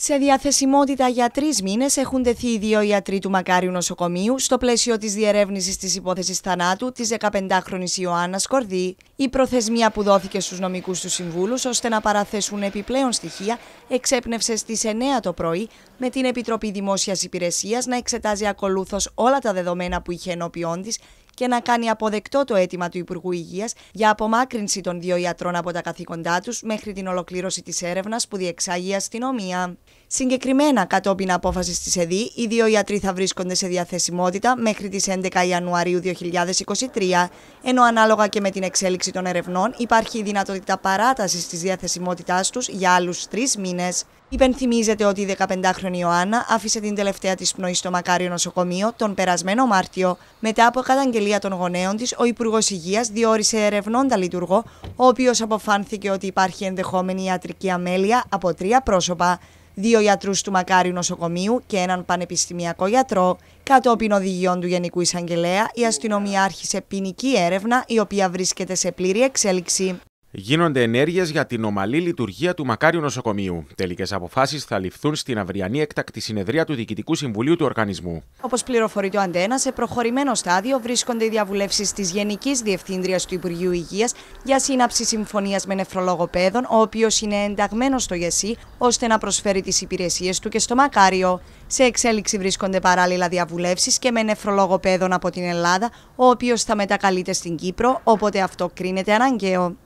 Σε διαθεσιμότητα για τρεις μήνες έχουν τεθεί οι δύο ιατροί του Μακάριου Νοσοκομείου στο πλαίσιο της διερεύνησης της υπόθεσης θανάτου της 15χρονη Ιωάννα Σκορδί. Η προθεσμία που δόθηκε στους νομικούς του συμβούλους ώστε να παραθέσουν επιπλέον στοιχεία εξέπνευσε στις 9 το πρωί, με την Επιτροπή Δημόσιας Υπηρεσίας να εξετάζει ακολούθως όλα τα δεδομένα που είχε ενώπιον της και να κάνει αποδεκτό το αίτημα του Υπουργού Υγείας για απομάκρυνση των δύο ιατρών από τα καθήκοντά τους μέχρι την ολοκλήρωση της έρευνας που διεξάγει η αστυνομία. Συγκεκριμένα, κατόπιν απόφασης της ΕΔΗ, οι δύο ιατροί θα βρίσκονται σε διαθεσιμότητα μέχρι τις 11 Ιανουαρίου 2023, ενώ ανάλογα και με την εξέλιξη των ερευνών υπάρχει η δυνατότητα παράτασης της διαθεσιμότητάς τους για άλλους τρεις μήνες. Υπενθυμίζεται ότι η 15χρονη Ιωάννα άφησε την τελευταία της πνοή στο Μακάριο Νοσοκομείο τον περασμένο Μάρτιο, μετά από καταγγελία ασφαλεία των γονέων της, ο Υπουργός Υγείας διόρισε ερευνώντα λειτουργό, ο οποίος αποφάνθηκε ότι υπάρχει ενδεχόμενη ιατρική αμέλεια από τρία πρόσωπα. Δύο γιατρούς του Μακάριου Νοσοκομείου και έναν πανεπιστημιακό γιατρό. Κατόπιν οδηγιών του Γενικού Εισαγγελέα, η αστυνομία άρχισε ποινική έρευνα, η οποία βρίσκεται σε πλήρη εξέλιξη. Γίνονται ενέργειες για την ομαλή λειτουργία του Μακάριου Νοσοκομείου. Τελικές αποφάσεις θα ληφθούν στην αυριανή έκτακτη συνεδρία του Διοικητικού Συμβουλίου του Οργανισμού. Όπως πληροφορεί το Αντένα, σε προχωρημένο στάδιο βρίσκονται οι διαβουλεύσεις της Γενικής Διευθύντριας του Υπουργείου Υγείας για σύναψη συμφωνίας με νεφρολογοπαίδων, ο οποίος είναι ενταγμένος στο ΓΕΣΥ, ώστε να προσφέρει τις υπηρεσίες του και στο Μακάριο. Σε εξέλιξη βρίσκονται παράλληλα διαβουλεύσεις και με νεφρολογοπαίδων από την Ελλάδα, ο οποίος θα μετακαλείται στην Κύπρο, όποτε αυτό κρίνεται αναγκαίο.